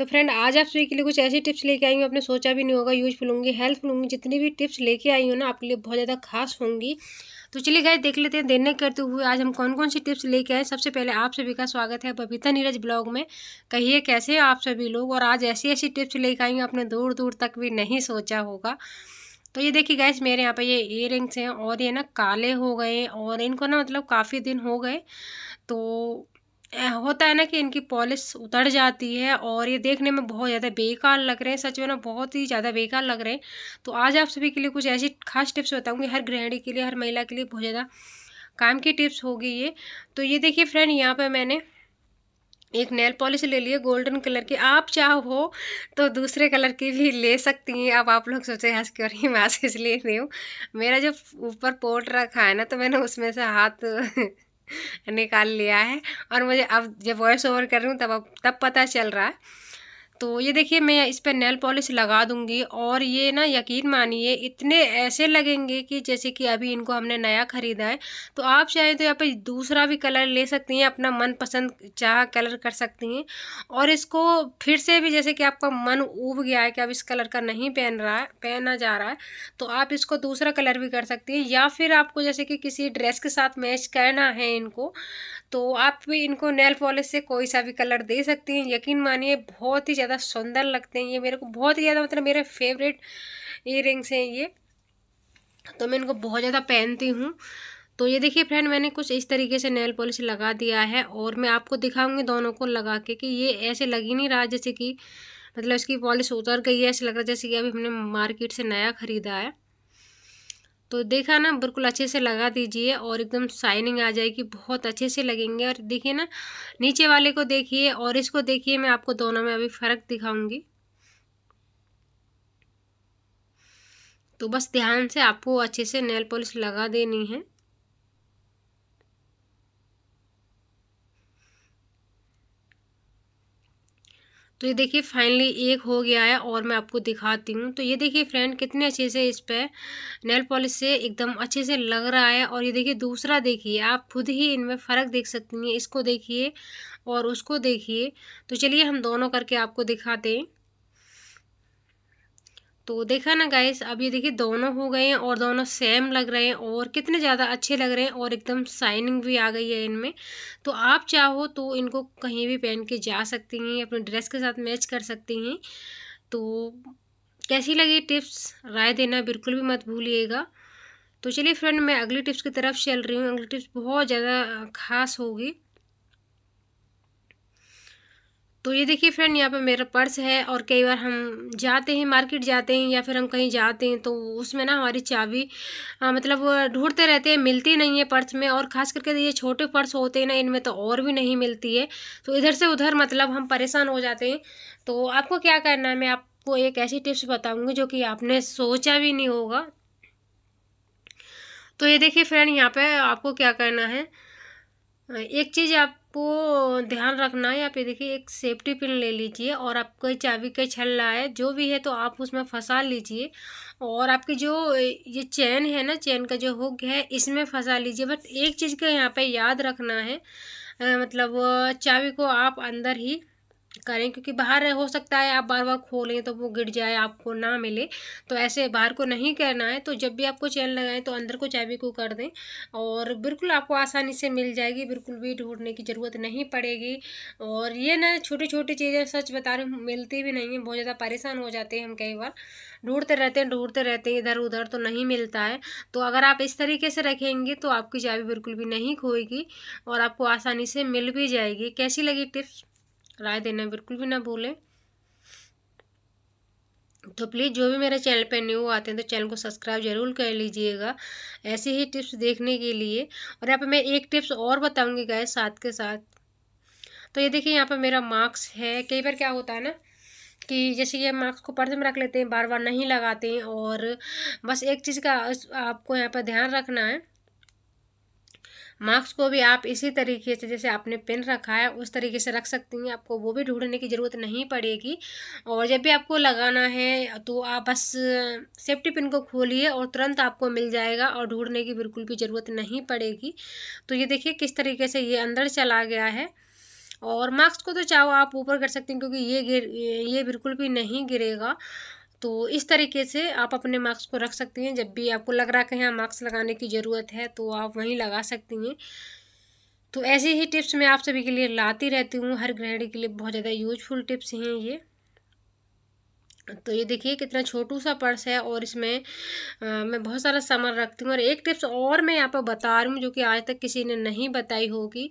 तो फ्रेंड आज आप सभी के लिए कुछ ऐसी टिप्स लेके आई हूँ आपने सोचा भी नहीं होगा यूजफुल होंगी हेल्पफुल होंगी जितनी भी टिप्स लेके आई हूँ ना आपके लिए बहुत ज़्यादा खास होंगी तो चलिए गए देख लेते हैं देने करते हुए आज हम कौन कौन सी टिप्स लेके आए सबसे पहले आप सभी का स्वागत है बबीता नीरज ब्लॉग में कहिए कैसे आप सभी लोग और आज ऐसी ऐसी टिप्स लेके आई हूँ आपने दूर दूर तक भी नहीं सोचा होगा तो ये देखिए गैस मेरे यहाँ पे ये इयर हैं और ये ना काले हो गए और इनको ना मतलब काफ़ी दिन हो गए तो होता है ना कि इनकी पॉलिश उतर जाती है और ये देखने में बहुत ज़्यादा बेकार लग रहे हैं सच में ना बहुत ही ज़्यादा बेकार लग रहे हैं तो आज आप सभी के लिए कुछ ऐसी खास टिप्स बताऊँगी हर गृहिणी के लिए हर महिला के लिए बहुत ज़्यादा काम की टिप्स होगी ये तो ये देखिए फ्रेंड यहाँ पर मैंने एक नेल पॉलिश ले लिए गोल्डन कलर की आप चाहो तो दूसरे कलर की भी ले सकती हैं अब आप लोग सोचे हंस क्यों नहीं मैं इसलिए रही हूँ मेरा जो ऊपर पोट रखा है ना तो मैंने उसमें से हाथ निकाल लिया है और मुझे अब जब वॉइस ओवर कर रही हूँ तब अब तब पता चल रहा है तो ये देखिए मैं इस पर नेल पॉलिश लगा दूंगी और ये ना यकीन मानिए इतने ऐसे लगेंगे कि जैसे कि अभी इनको हमने नया ख़रीदा है तो आप चाहें तो यहाँ पे दूसरा भी कलर ले सकती हैं अपना मनपसंद चाह कलर कर सकती हैं और इसको फिर से भी जैसे कि आपका मन उब गया है कि अब इस कलर का नहीं पहन रहा है पहना जा रहा है तो आप इसको दूसरा कलर भी कर सकती हैं या फिर आपको जैसे कि किसी ड्रेस के साथ मैच करना है इनको तो आप भी इनको नेल पॉलिश से कोई सा भी कलर दे सकती हैं यकीन मानिए बहुत ही ज़्यादा ज़्यादा सुंदर लगते हैं ये मेरे को बहुत ही ज़्यादा मतलब मेरे फेवरेट इयर हैं ये तो मैं इनको बहुत ज़्यादा पहनती हूँ तो ये देखिए फ्रेंड मैंने कुछ इस तरीके से नेल पॉलिश लगा दिया है और मैं आपको दिखाऊंगी दोनों को लगा के कि ये ऐसे लगी नहीं रहा जैसे कि मतलब इसकी पॉलिश उतर गई है ऐसे लग रहा है जैसे कि अभी हमने मार्केट से नया ख़रीदा है तो देखा ना बिल्कुल अच्छे से लगा दीजिए और एकदम शाइनिंग आ जाएगी बहुत अच्छे से लगेंगे और देखिए ना नीचे वाले को देखिए और इसको देखिए मैं आपको दोनों में अभी फ़र्क दिखाऊंगी तो बस ध्यान से आपको अच्छे से नेल पॉलिश लगा देनी है तो ये देखिए फाइनली एक हो गया है और मैं आपको दिखाती हूँ तो ये देखिए फ्रेंड कितने अच्छे से इस पर नेल पॉलिश से एकदम अच्छे से लग रहा है और ये देखिए दूसरा देखिए आप खुद ही इनमें फ़र्क देख सकती हैं इसको देखिए और उसको देखिए तो चलिए हम दोनों करके आपको दिखाते हैं तो देखा ना गाइस अब ये देखिए दोनों हो गए हैं और दोनों सेम लग रहे हैं और कितने ज़्यादा अच्छे लग रहे हैं और एकदम शाइनिंग भी आ गई है इनमें तो आप चाहो तो इनको कहीं भी पहन के जा सकती हैं अपने ड्रेस के साथ मैच कर सकती हैं तो कैसी लगी टिप्स राय देना बिल्कुल भी मत भूलिएगा तो चलिए फ्रेंड मैं अगली टिप्स की तरफ चल रही हूँ अगली टिप्स बहुत ज़्यादा खास होगी तो ये देखिए फ्रेंड यहाँ पे मेरा पर्स है और कई बार हम जाते हैं मार्केट जाते हैं या फिर हम कहीं जाते हैं तो उसमें ना हमारी चाबी मतलब ढूंढते रहते हैं मिलती नहीं है पर्स में और ख़ास करके ये छोटे पर्स होते हैं ना इनमें तो और भी नहीं मिलती है तो इधर से उधर मतलब हम परेशान हो जाते हैं तो आपको क्या करना है मैं आपको एक ऐसी टिप्स बताऊँगी जो कि आपने सोचा भी नहीं होगा तो ये देखिए फ्रेंड यहाँ पर आपको क्या करना है एक चीज़ आप आपको ध्यान रखना है यहाँ पे देखिए एक सेफ्टी पिन ले लीजिए और आपको चाबी का छल्ला है जो भी है तो आप उसमें फंसा लीजिए और आपकी जो ये चैन है ना चैन का जो हुक है इसमें फंसा लीजिए बट एक चीज़ का यहाँ पे याद रखना है मतलब चाबी को आप अंदर ही करें क्योंकि बाहर हो सकता है आप बार बार खोलें तो वो गिर जाए आपको ना मिले तो ऐसे बाहर को नहीं करना है तो जब भी आपको चैन लगाएं तो अंदर को चाबी को कर दें और बिल्कुल आपको आसानी से मिल जाएगी बिल्कुल भी ढूंढने की ज़रूरत नहीं पड़ेगी और ये ना छोटी छोटी चीज़ें सच बता रही मिलती भी नहीं है बहुत ज़्यादा परेशान हो जाते हैं हम कई बार ढूंढते रहते हैं ढूंढते रहते हैं इधर उधर तो नहीं मिलता है तो अगर आप इस तरीके से रखेंगे तो आपकी चाबी बिल्कुल भी नहीं खोएगी और आपको आसानी से मिल भी जाएगी कैसी लगी टिप्स राय देना बिल्कुल भी ना भूलें तो प्लीज़ जो भी मेरे चैनल पर न्यू आते हैं तो चैनल को सब्सक्राइब जरूर कर लीजिएगा ऐसी ही टिप्स देखने के लिए और यहाँ पे मैं एक टिप्स और बताऊंगी गाय साथ के साथ तो ये देखिए यहाँ पे मेरा मार्क्स है कई बार क्या होता है ना कि जैसे ये मार्क्स को पर्स में रख लेते हैं बार बार नहीं लगाते हैं और बस एक चीज़ का आपको यहाँ पर ध्यान रखना है मार्क्स को भी आप इसी तरीके से जैसे आपने पेन रखा है उस तरीके से रख सकती हैं आपको वो भी ढूंढने की ज़रूरत नहीं पड़ेगी और जब भी आपको लगाना है तो आप बस सेफ्टी पिन को खोलिए और तुरंत आपको मिल जाएगा और ढूंढने की बिल्कुल भी ज़रूरत नहीं पड़ेगी तो ये देखिए किस तरीके से ये अंदर चला गया है और मास्क को तो चाहो आप ऊपर कर सकते हैं क्योंकि ये गिर ये बिल्कुल भी नहीं गिरेगा तो इस तरीके से आप अपने मार्क्स को रख सकती हैं जब भी आपको लग रहा है कि यहाँ मार्क्स लगाने की ज़रूरत है तो आप वहीं लगा सकती हैं तो ऐसे ही टिप्स मैं आप सभी के लिए लाती रहती हूँ हर ग्रहणी के लिए बहुत ज़्यादा यूजफुल टिप्स हैं ये तो ये देखिए कितना छोटू सा पर्स है और इसमें आ, मैं बहुत सारा सामान रखती हूँ और एक टिप्स और मैं यहाँ पर बता रही हूँ जो कि आज तक किसी ने नहीं बताई होगी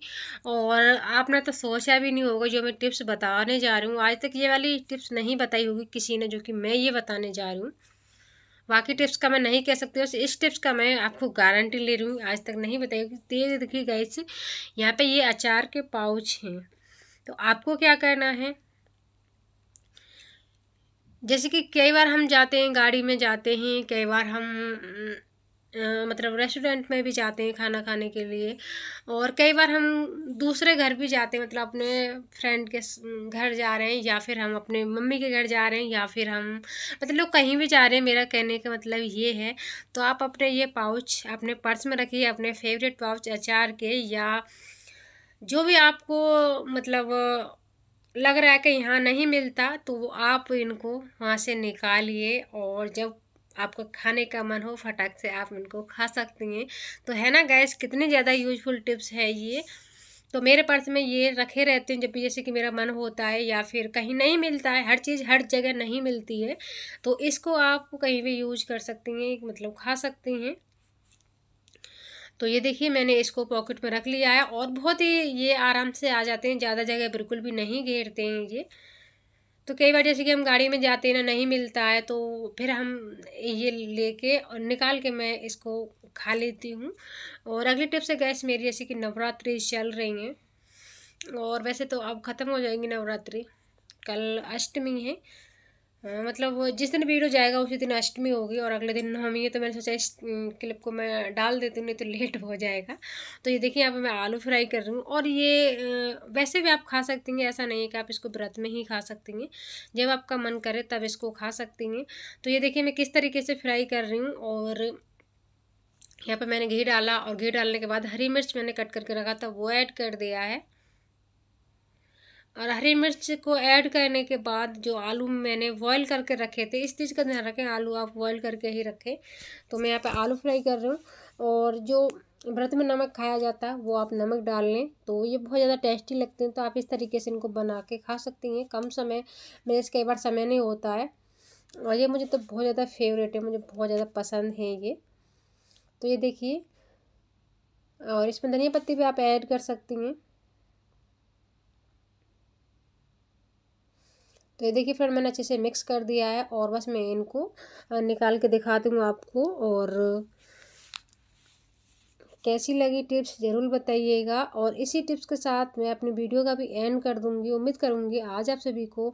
और आपने तो सोचा भी नहीं होगा जो मैं टिप्स बताने जा रही हूँ आज तक ये वाली टिप्स नहीं बताई होगी किसी ने जो कि मैं ये बताने जा रही हूँ बाकी टिप्स का मैं नहीं कह सकती बस इस टिप्स का मैं आपको गारंटी ले रही हूँ आज तक नहीं बताई होगी ये देखिए गए यहाँ पर ये अचार के पाउच हैं तो आपको क्या करना है जैसे कि कई बार हम जाते हैं गाड़ी में जाते हैं कई बार हम मतलब रेस्टोरेंट में भी जाते हैं खाना खाने के लिए और कई बार हम दूसरे घर भी जाते हैं मतलब अपने फ्रेंड के घर जा रहे हैं या फिर हम अपने मम्मी के घर जा रहे हैं या फिर हम मतलब कहीं भी जा रहे हैं मेरा कहने का मतलब ये है तो आप अपने ये पाउच अपने पर्स में रखिए अपने फेवरेट पाउच अचार के या जो भी आपको मतलब लग रहा है कि यहाँ नहीं मिलता तो आप इनको वहाँ से निकालिए और जब आपको खाने का मन हो फटाक से आप इनको खा सकती हैं तो है ना गैस कितने ज़्यादा यूजफुल टिप्स है ये तो मेरे पर्स में ये रखे रहते हैं जब भी जैसे कि मेरा मन होता है या फिर कहीं नहीं मिलता है हर चीज़ हर जगह नहीं मिलती है तो इसको आप कहीं भी यूज कर सकती हैं मतलब खा सकती हैं तो ये देखिए मैंने इसको पॉकेट में रख लिया है और बहुत ही ये आराम से आ जाते हैं ज़्यादा जगह बिल्कुल भी नहीं घेरते हैं ये तो कई बार जैसे कि हम गाड़ी में जाते हैं ना नहीं मिलता है तो फिर हम ये लेके और निकाल के मैं इसको खा लेती हूँ और अगली टिप से गैस मेरी जैसे कि नवरात्रि चल रही हैं और वैसे तो अब ख़त्म हो जाएंगी नवरात्रि कल अष्टमी है हाँ, मतलब जिस दिन वीडियो जाएगा उसी दिन अष्टमी होगी और अगले दिन नवमी है तो मैंने सोचा इस क्लिप को मैं डाल देती हूँ नहीं तो लेट हो जाएगा तो ये देखिए यहाँ पर मैं आलू फ्राई कर रही हूँ और ये वैसे भी आप खा सकती हैं ऐसा नहीं है कि आप इसको व्रत में ही खा सकती हैं जब आपका मन करे तब इसको खा सकती हैं तो ये देखिए मैं किस तरीके से फ्राई कर रही हूँ और यहाँ पर मैंने घी डाला और घी डालने के बाद हरी मिर्च मैंने कट करके रखा था वो ऐड कर दिया है और हरी मिर्च को ऐड करने के बाद जो आलू मैंने बॉयल करके रखे थे इस चीज़ का ध्यान रखें आलू आप बॉयल करके ही रखें तो मैं यहाँ पे आलू फ्राई कर रही हूँ और जो व्रत में नमक खाया जाता है वो आप नमक डाल लें तो ये बहुत ज़्यादा टेस्टी लगते हैं तो आप इस तरीके से इनको बना के खा सकती हैं कम समय मेरे से कई बार समय नहीं होता है और ये मुझे तो बहुत ज़्यादा फेवरेट है मुझे बहुत ज़्यादा पसंद है ये तो ये देखिए और इसमें धनिया पत्ती भी आप ऐड कर सकती हैं तो ये देखिए फ्रेंड मैंने अच्छे से मिक्स कर दिया है और बस मैं इनको निकाल के दिखा दूँगा आपको और कैसी लगी टिप्स ज़रूर बताइएगा और इसी टिप्स के साथ मैं अपनी वीडियो का भी एंड कर दूँगी उम्मीद करूँगी आज आप सभी को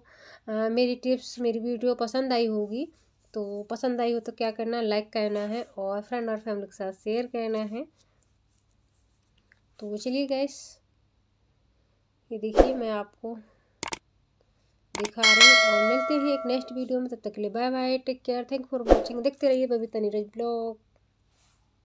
आ, मेरी टिप्स मेरी वीडियो पसंद आई होगी तो पसंद आई हो तो क्या करना लाइक करना है और फ्रेंड और फैमिली के साथ शेयर करना है तो चलिए गैस ये देखिए मैं आपको दिखा रहे हैं और मिलते हैं एक नेक्स्ट वीडियो में तब तक के लिए bye bye take care thank for watching देखते रहिए बबीता नीरज ब्लॉग